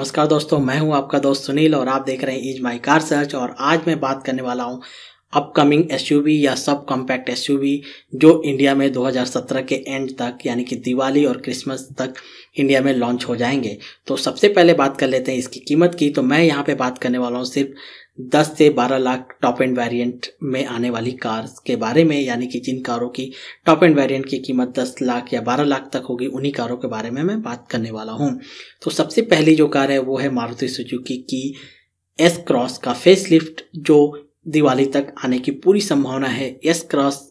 नमस्कार दोस्तों मैं हूं आपका दोस्त सुनील और आप देख रहे हैं इज माई कार सर्च और आज मैं बात करने वाला हूं अपकमिंग एस या सब कॉम्पैक्ट एस जो इंडिया में 2017 के एंड तक यानी कि दिवाली और क्रिसमस तक इंडिया में लॉन्च हो जाएंगे तो सबसे पहले बात कर लेते हैं इसकी कीमत की तो मैं यहाँ पे बात करने वाला हूँ सिर्फ 10 से 12 लाख टॉप एंड वेरिएंट में आने वाली कार्स के बारे में यानी कि जिन कारों की टॉप एंड वेरिएंट की कीमत 10 लाख या 12 लाख तक होगी उन्हीं कारों के बारे में मैं बात करने वाला हूँ तो सबसे पहली जो कार है वो है मारुति सुजुकी की एस क्रॉस का फेसलिफ्ट जो दिवाली तक आने की पूरी संभावना है एस क्रॉस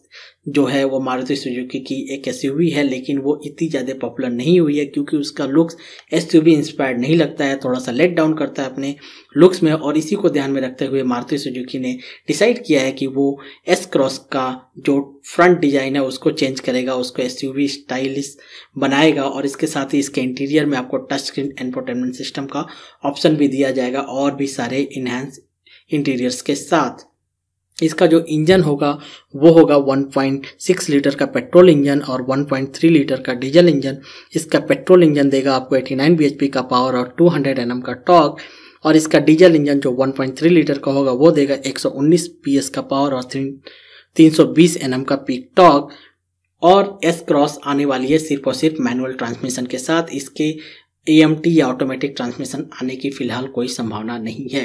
जो है वो मारुति सुजुकी की एक एस है लेकिन वो इतनी ज़्यादा पॉपुलर नहीं हुई है क्योंकि उसका लुक्स एस इंस्पायर्ड नहीं लगता है थोड़ा सा लेट डाउन करता है अपने लुक्स में और इसी को ध्यान में रखते हुए मारुति सुजुकी ने डिसाइड किया है कि वो एस क्रॉस का जो फ्रंट डिजाइन है उसको चेंज करेगा उसको एस स्टाइलिश बनाएगा और इसके साथ ही इसके इंटीरियर में आपको टच स्क्रीन एंटरटेनमेंट सिस्टम का ऑप्शन भी दिया जाएगा और भी सारे इन्हेंस इंटीरियर्स के साथ इसका जो इंजन होगा वो होगा 1.6 लीटर का पेट्रोल इंजन और 1.3 लीटर का डीजल इंजन इसका पेट्रोल इंजन देगा आपको 89 bhp का पावर और 200 हंड्रेड का टॉक और इसका डीजल इंजन जो 1.3 लीटर का होगा वो देगा 119 PS का पावर और 320 Nm का पीक टॉक और एस क्रॉस आने वाली है सिर्फ और सिर्फ मैनुअल ट्रांसमिशन के साथ इसके ए या ऑटोमेटिक ट्रांसमिशन आने की फिलहाल कोई संभावना नहीं है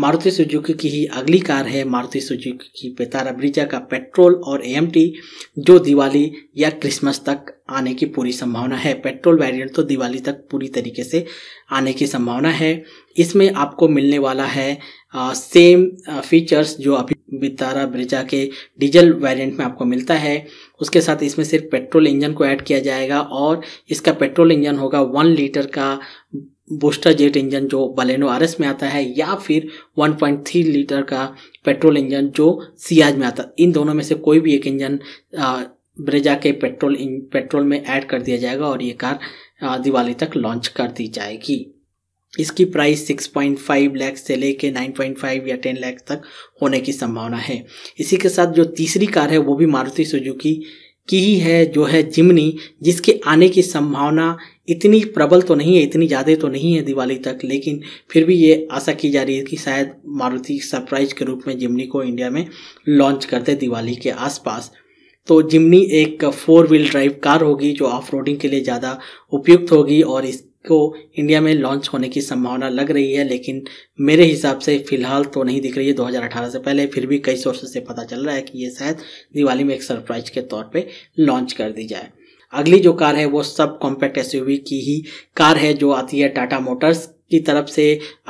मारुति सुजुकी की ही अगली कार है मारुति सुजुकी की पेतारा ब्रिजा का पेट्रोल और एएमटी जो दिवाली या क्रिसमस तक आने की पूरी संभावना है पेट्रोल वेरिएंट तो दिवाली तक पूरी तरीके से आने की संभावना है इसमें आपको मिलने वाला है आ, सेम आ, फीचर्स जो अभी बितारा ब्रिजा के डीजल वेरिएंट में आपको मिलता है उसके साथ इसमें सिर्फ पेट्रोल इंजन को ऐड किया जाएगा और इसका पेट्रोल इंजन होगा वन लीटर का बूस्टर जेट इंजन जो बलेनो एस में आता है या फिर 1.3 लीटर का पेट्रोल इंजन जो सियाज में आता है इन दोनों में से कोई भी एक इंजन ब्रेजा के पेट्रोल पेट्रोल में ऐड कर दिया जाएगा और ये कार दिवाली तक लॉन्च कर दी जाएगी इसकी प्राइस 6.5 लैक्स से लेके 9.5 या 10 लैक्स तक होने की संभावना है इसी के साथ जो तीसरी कार है वो भी मारुति सुजुकी की ही है जो है जिमनी जिसके आने की संभावना इतनी प्रबल तो नहीं है इतनी ज़्यादा तो नहीं है दिवाली तक लेकिन फिर भी ये आशा की जा रही है कि शायद मारुति सरप्राइज के रूप में जिमनी को इंडिया में लॉन्च कर दे दिवाली के आसपास तो जिमनी एक फोर व्हील ड्राइव कार होगी जो ऑफ रोडिंग के लिए ज़्यादा उपयुक्त होगी और इस को इंडिया में लॉन्च होने की संभावना लग रही है लेकिन मेरे हिसाब से फिलहाल तो नहीं दिख रही है 2018 से पहले फिर भी कई सोर्सेज से पता चल रहा है कि ये शायद दिवाली में एक सरप्राइज के तौर पे लॉन्च कर दी जाए अगली जो कार है वो सब कॉम्पैक्ट एस की ही कार है जो आती है टाटा मोटर्स की तरफ से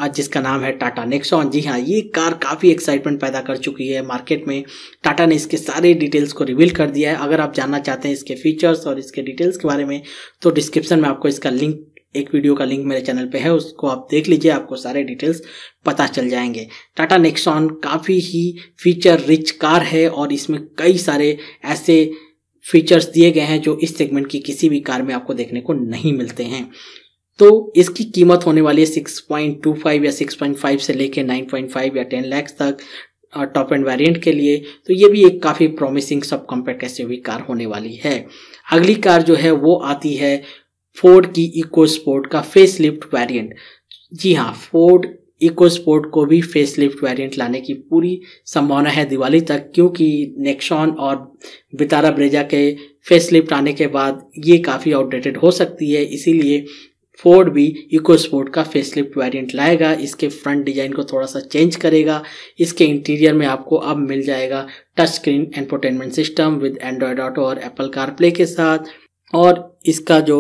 आज जिसका नाम है टाटा नेक्सॉन जी हाँ ये कार काफ़ी एक्साइटमेंट पैदा कर चुकी है मार्केट में टाटा ने इसके सारे डिटेल्स को रिवील कर दिया है अगर आप जानना चाहते हैं इसके फीचर्स और इसके डिटेल्स के बारे में तो डिस्क्रिप्शन में आपको इसका लिंक एक वीडियो का लिंक मेरे चैनल पे है उसको आप देख लीजिए आपको सारे डिटेल्स पता चल जाएंगे टाटा नेक्सॉन काफ़ी ही फीचर रिच कार है और इसमें कई सारे ऐसे फीचर्स दिए गए हैं जो इस सेगमेंट की किसी भी कार में आपको देखने को नहीं मिलते हैं तो इसकी कीमत होने वाली है फाइव या फाइव से लेके फाइव या टेन लैक्स तक टॉप एंड वेरिएंट के लिए तो ये भी एक काफ़ी promising sub compact SUV car होने वाली है अगली कार जो है वो आती है फोर्ड की इको स्पोर्ट का फेस लिफ्ट वेरियंट जी हाँ फोर्ड इको स्पोर्ट को भी फेस लिफ्ट वेरियंट लाने की पूरी संभावना है दिवाली तक क्योंकि नेक्सॉन और बितारा ब्रेजा के फेस लिफ्ट आने के बाद ये काफ़ी आउटडेटेड हो सकती है इसीलिए फोर्ड भी इको स्पोर्ट का फेसलिफ्ट वेरिएंट लाएगा इसके फ्रंट डिजाइन को थोड़ा सा चेंज करेगा इसके इंटीरियर में आपको अब मिल जाएगा touch screen entertainment system with Android Auto और एप्पल कारप्ले के साथ और इसका जो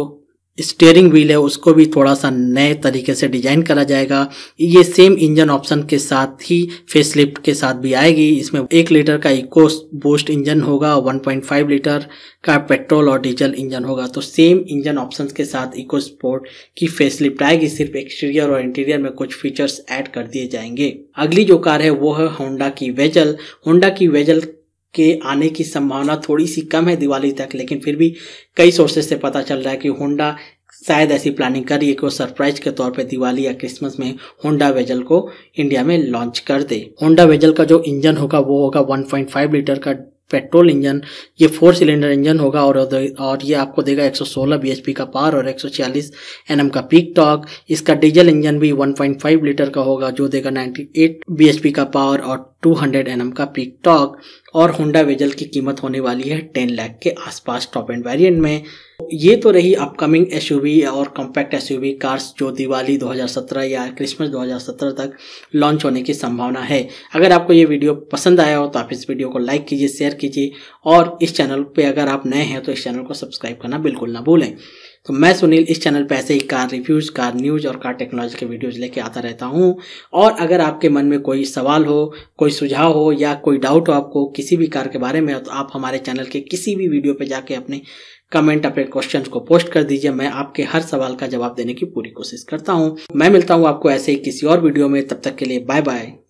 स्टेयरिंग व्हील है उसको भी थोड़ा सा नए तरीके से डिजाइन करा जाएगा ये सेम इंजन ऑप्शन के साथ ही फेसलिफ्ट के साथ भी आएगी इसमें एक लीटर का इको बूस्ट इंजन होगा 1.5 लीटर का पेट्रोल और डीजल इंजन होगा तो सेम इंजन ऑप्शन के साथ इको स्पोर्ट की फेसलिफ्ट आएगी सिर्फ एक्सटीरियर और इंटीरियर में कुछ फीचर्स एड कर दिए जाएंगे अगली जो कार है वो है होंडा की वेजल होंडा की वेजल के आने की संभावना थोड़ी सी कम है दिवाली तक लेकिन फिर भी कई सोर्सेज से पता चल रहा है कि होंडा शायद ऐसी प्लानिंग कर रही है कि वो सरप्राइज के तौर पे दिवाली या क्रिसमस में होंडा वेजल को इंडिया में लॉन्च कर दे होंडा वेजल का जो इंजन होगा वो होगा 1.5 लीटर का पेट्रोल इंजन ये फोर सिलेंडर इंजन होगा और और ये आपको देगा 116 bhp का पावर और 146 एनएम का पीक टॉक इसका डीजल इंजन भी 1.5 लीटर का होगा जो देगा 98 bhp का पावर और 200 एनएम का पीक टॉक और होंडा वेजल की कीमत होने वाली है टेन लाख के आसपास टॉप एंड वेरिएंट में ये तो रही अपकमिंग एसयूवी और कॉम्पैक्ट एसयूवी कार्स जो दिवाली 2017 या क्रिसमस 2017 तक लॉन्च होने की संभावना है अगर आपको ये वीडियो पसंद आया हो तो आप इस वीडियो को लाइक कीजिए शेयर कीजिए और इस चैनल पर अगर आप नए हैं तो इस चैनल को सब्सक्राइब करना बिल्कुल ना भूलें तो मैं सुनील इस चैनल पर ऐसे ही कार रिव्यूज़ कार न्यूज़ और कार टेक्नोलॉजी के वीडियोज़ लेके आता रहता हूँ और अगर आपके मन में कोई सवाल हो कोई सुझाव हो या कोई डाउट हो आपको किसी भी कार के बारे में हो तो आप हमारे चैनल के किसी भी वीडियो पर जाके अपने कमेंट अपने क्वेश्चन को पोस्ट कर दीजिए मैं आपके हर सवाल का जवाब देने की पूरी कोशिश करता हूँ मैं मिलता हूँ आपको ऐसे ही किसी और वीडियो में तब तक के लिए बाय बाय